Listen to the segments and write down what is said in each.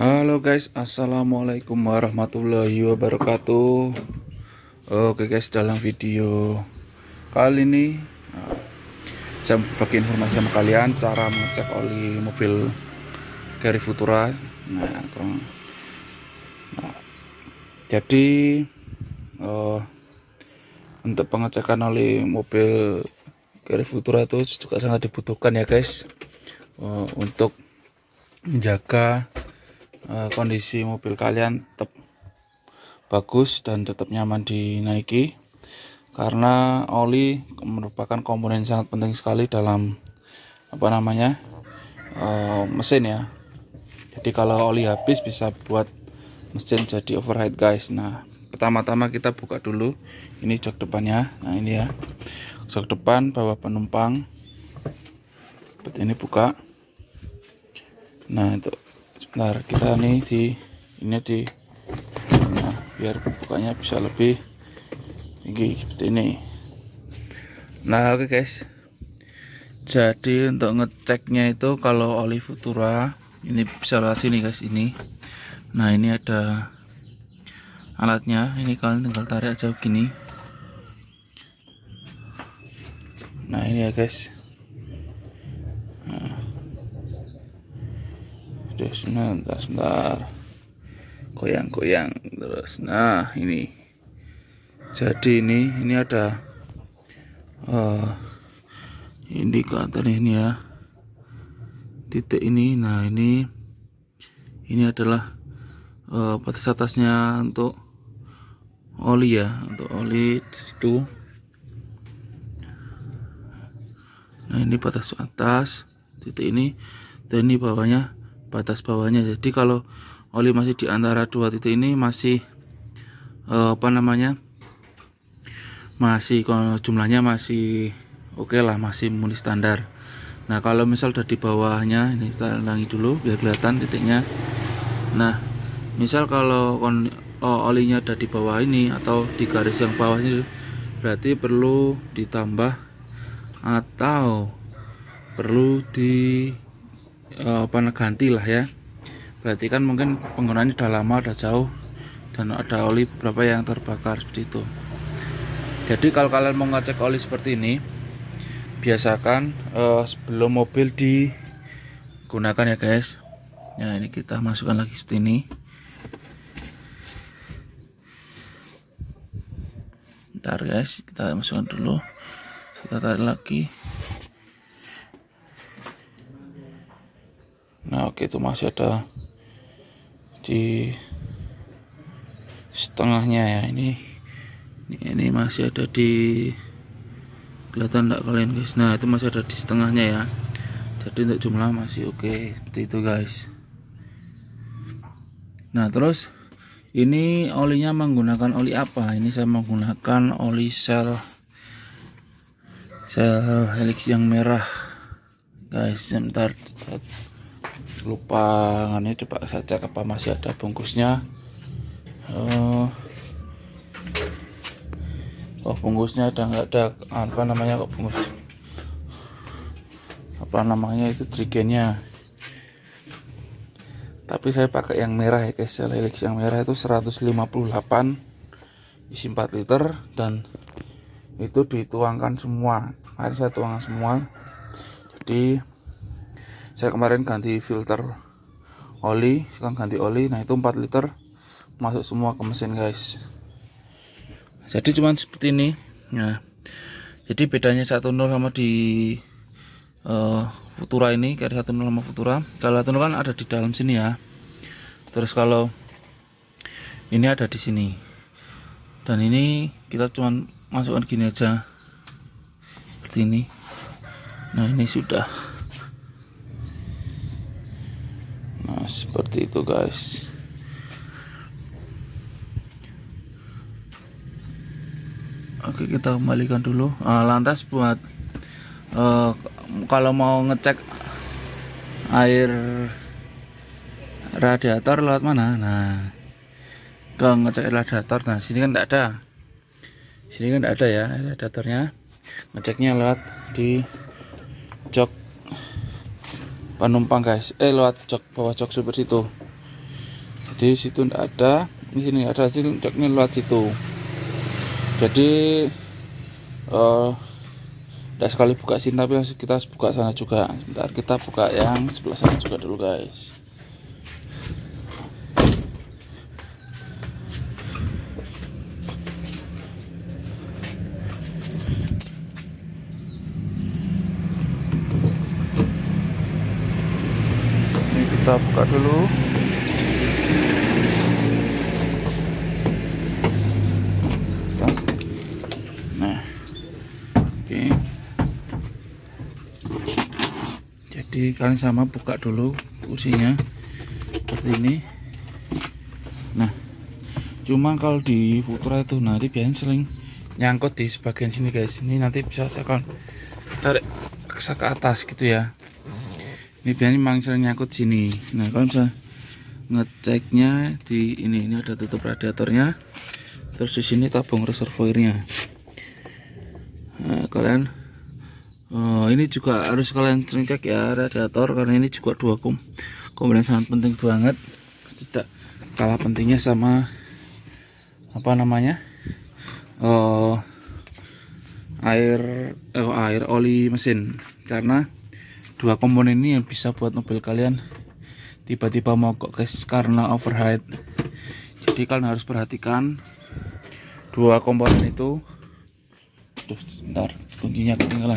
Halo guys, assalamualaikum warahmatullahi wabarakatuh. Oke guys, dalam video kali ini eh, saya berbagi informasi sama kalian cara mengecek oli mobil Carry Futura. Nah, kurang. nah jadi uh, untuk pengecekan oli mobil Carry Futura itu juga sangat dibutuhkan ya guys uh, untuk menjaga Eh, kondisi mobil kalian tetap bagus dan tetap nyaman dinaiki karena oli merupakan komponen sangat penting sekali dalam apa namanya uh, mesin ya jadi kalau oli habis bisa buat mesin jadi overhead guys nah pertama-tama kita buka dulu ini jok depannya nah ini ya jok depan bawah penumpang seperti ini buka nah itu nah kita nih di ini di nah, biar bukanya bisa lebih tinggi seperti ini. Nah, oke okay guys. Jadi untuk ngeceknya itu kalau oli futura ini bisa lewat sini guys ini. Nah, ini ada alatnya. Ini kalian tinggal tarik aja begini. Nah, ini ya guys. terus sebentar nah, sebentar, sebentar. goyang-goyang terus nah ini jadi ini ini ada uh, indikator ini ya titik ini nah ini ini adalah uh, batas atasnya untuk oli ya untuk oli itu nah ini batas atas titik ini dan ini bawahnya batas bawahnya jadi kalau oli masih di antara dua titik ini masih uh, apa namanya masih kalau jumlahnya masih oke okay lah masih memenuhi standar nah kalau misal udah di bawahnya ini kita ulangi dulu biar kelihatan titiknya nah misal kalau oh, olinya ada di bawah ini atau di garis yang bawah ini berarti perlu ditambah atau perlu di uh, eh, peneganti lah ya berarti kan mungkin penggunaannya udah lama udah jauh dan ada oli berapa yang terbakar seperti itu jadi kalau kalian mau ngecek oli seperti ini biasakan uh, sebelum mobil digunakan ya guys Nah ini kita masukkan lagi seperti ini ntar guys kita masukkan dulu kita tarik lagi Nah, oke itu masih ada di setengahnya ya ini ini masih ada di kelihatan enggak kalian guys nah itu masih ada di setengahnya ya jadi untuk jumlah masih oke okay, seperti itu guys nah terus ini olinya menggunakan oli apa ini saya menggunakan oli sel sel helix yang merah guys sebentar lupa ini coba saya cek apa masih ada bungkusnya uh, oh bungkusnya ada nggak ada apa namanya kok bungkus apa namanya itu trigennya tapi saya pakai yang merah ya guys Lelix yang merah itu 158 isi 4 liter dan itu dituangkan semua mari saya tuangkan semua jadi saya kemarin ganti filter oli sekarang ganti oli nah itu 4 liter masuk semua ke mesin guys jadi cuman seperti ini nah jadi bedanya 10 sama di uh, Futura ini kayak 10 sama Futura kalau 10 kan ada di dalam sini ya terus kalau ini ada di sini dan ini kita cuman masukkan gini aja seperti ini nah ini sudah seperti itu guys oke kita kembalikan dulu nah, lantas buat uh, kalau mau ngecek air radiator lewat mana nah kalau ngecek air radiator nah sini kan tidak ada sini kan tidak ada ya air radiatornya ngeceknya lewat di jok penumpang guys eh lewat jok bawah jok super situ jadi situ ndak ada di sini ada sih, jok lewat situ jadi eh uh, sekali buka sini tapi kita buka sana juga sebentar kita buka yang sebelah sana juga dulu guys kita buka dulu nah oke jadi kalian sama buka dulu usinya seperti ini nah cuma kalau di futura itu nanti biasanya sering nyangkut di sebagian sini guys ini nanti bisa saya akan tarik ke atas gitu ya ini biasanya mangsa nyangkut sini nah kalau bisa ngeceknya di ini ini ada tutup radiatornya terus di sini tabung reservoirnya nah, kalian oh, ini juga harus kalian sering cek ya radiator karena ini juga dua kum kemudian sangat penting banget tidak kalah pentingnya sama apa namanya oh, air oh, air oli mesin karena dua komponen ini yang bisa buat mobil kalian tiba-tiba mogok guys karena overheat jadi kalian harus perhatikan dua komponen itu Duh, bentar kuncinya ketinggalan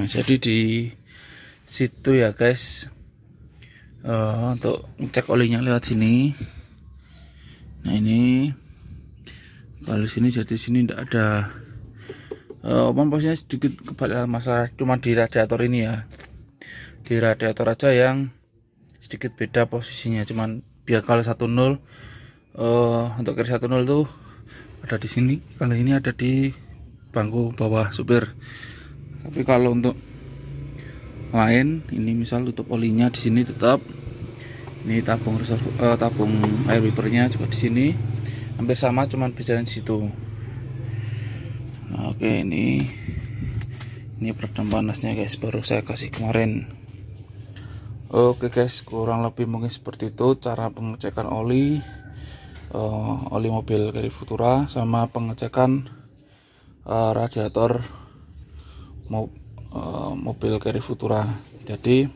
nah, jadi di situ ya guys uh, untuk cek olinya lewat sini nah ini kalau sini jadi sini tidak ada uh, eh, posnya sedikit kebalik masalah cuma di radiator ini ya di radiator aja yang sedikit beda posisinya cuman biar kalau nol uh, untuk kiri nol tuh ada di sini kalau ini ada di bangku bawah supir tapi kalau untuk lain ini misal tutup olinya di sini tetap ini tabung reservo, eh, tabung air wipernya juga di sini hampir sama cuman bedanya di situ nah, oke ini ini peredam panasnya guys baru saya kasih kemarin oke guys kurang lebih mungkin seperti itu cara pengecekan oli uh, oli mobil dari Futura sama pengecekan uh, radiator Eh, mobil carry futura jadi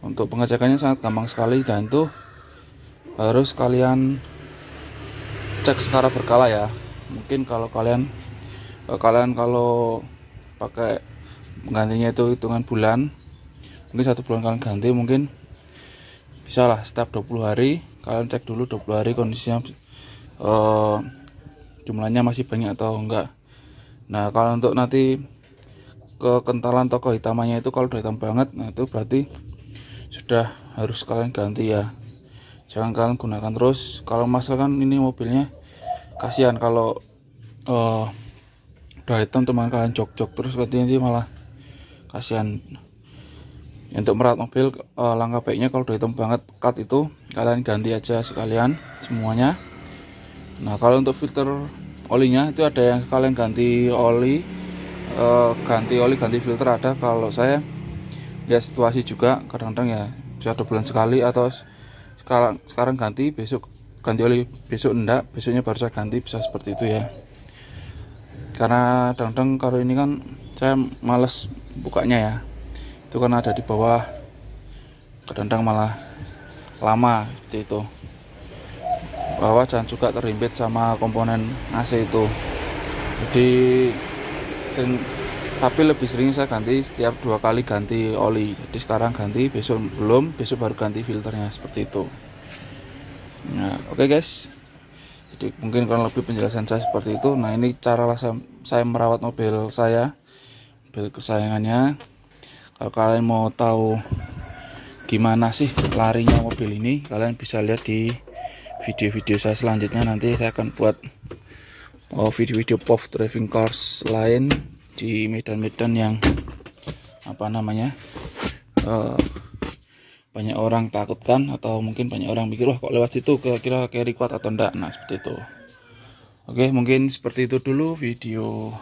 untuk pengecekannya sangat gampang sekali dan itu harus kalian cek secara berkala ya mungkin kalau kalian eh, kalian kalau pakai penggantinya itu hitungan bulan mungkin satu bulan kalian ganti mungkin bisa lah setiap 20 hari kalian cek dulu 20 hari kondisinya uh, jumlahnya masih banyak atau enggak nah kalau untuk nanti kekentalan toko hitamannya itu kalau udah hitam banget nah itu berarti sudah harus kalian ganti ya jangan kalian gunakan terus kalau masalah kan ini mobilnya kasihan kalau uh, udah hitam teman kalian jok-jok terus berarti nanti malah kasihan untuk merat mobil uh, langkah baiknya kalau udah hitam banget cut itu kalian ganti aja sekalian semuanya nah kalau untuk filter olinya itu ada yang sekalian ganti oli uh, ganti oli ganti filter ada kalau saya lihat situasi juga kadang-kadang ya satu bulan sekali atau sekarang sekarang ganti besok ganti oli besok enggak besoknya baru saya ganti bisa seperti itu ya karena kadang-kadang kalau ini kan saya males bukanya ya itu karena ada di bawah kadang-kadang malah lama itu bawah dan juga terimpit sama komponen AC itu jadi sing tapi lebih sering saya ganti setiap dua kali ganti oli jadi sekarang ganti besok belum besok baru ganti filternya seperti itu nah oke okay guys jadi mungkin kurang lebih penjelasan saya seperti itu nah ini cara saya, saya merawat mobil saya mobil kesayangannya kalau kalian mau tahu gimana sih larinya mobil ini kalian bisa lihat di video-video saya selanjutnya nanti saya akan buat Oh, video-video pop driving cars lain di medan-medan yang apa namanya uh, banyak orang takutkan atau mungkin banyak orang mikir wah kok lewat situ kira-kira carry kuat atau enggak nah seperti itu oke mungkin seperti itu dulu video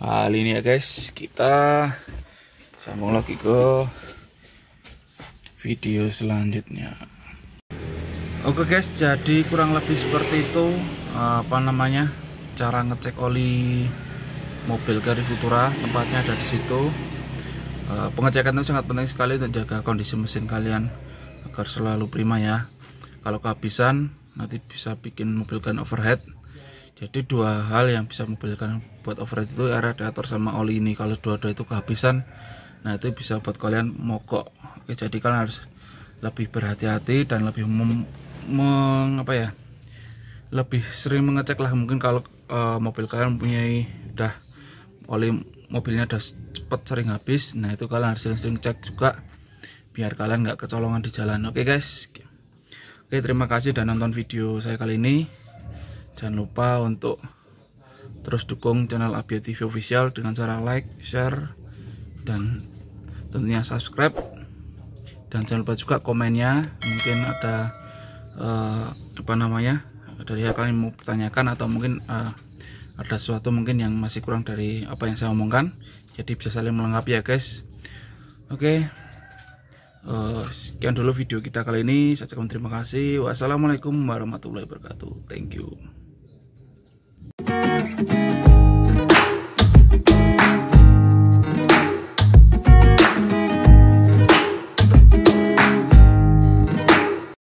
kali ini ya guys kita sambung lagi ke video selanjutnya oke guys jadi kurang lebih seperti itu apa namanya cara ngecek oli mobil garis Futura tempatnya ada di situ eh, pengecekan itu sangat penting sekali untuk jaga kondisi mesin kalian agar selalu prima ya kalau kehabisan nanti bisa bikin mobil overhead jadi dua hal yang bisa mobil buat overhead itu radiator sama oli ini kalau dua-dua itu kehabisan nah itu bisa buat kalian mogok Oke, jadi kalian harus lebih berhati-hati dan lebih meng apa ya lebih sering mengecek lah mungkin kalau e, mobil kalian mempunyai udah oli mobilnya udah cepet sering habis nah itu kalian harus sering-sering cek juga biar kalian nggak kecolongan di jalan oke guys oke terima kasih dan nonton video saya kali ini jangan lupa untuk terus dukung channel Abia TV official dengan cara like share dan tentunya subscribe dan jangan lupa juga komennya mungkin ada uh, apa namanya dari yang kalian mau pertanyakan atau mungkin uh, ada sesuatu mungkin yang masih kurang dari apa yang saya omongkan jadi bisa saling melengkapi ya guys oke okay. uh, eh, sekian dulu video kita kali ini saya ucapkan terima kasih wassalamualaikum warahmatullahi wabarakatuh thank you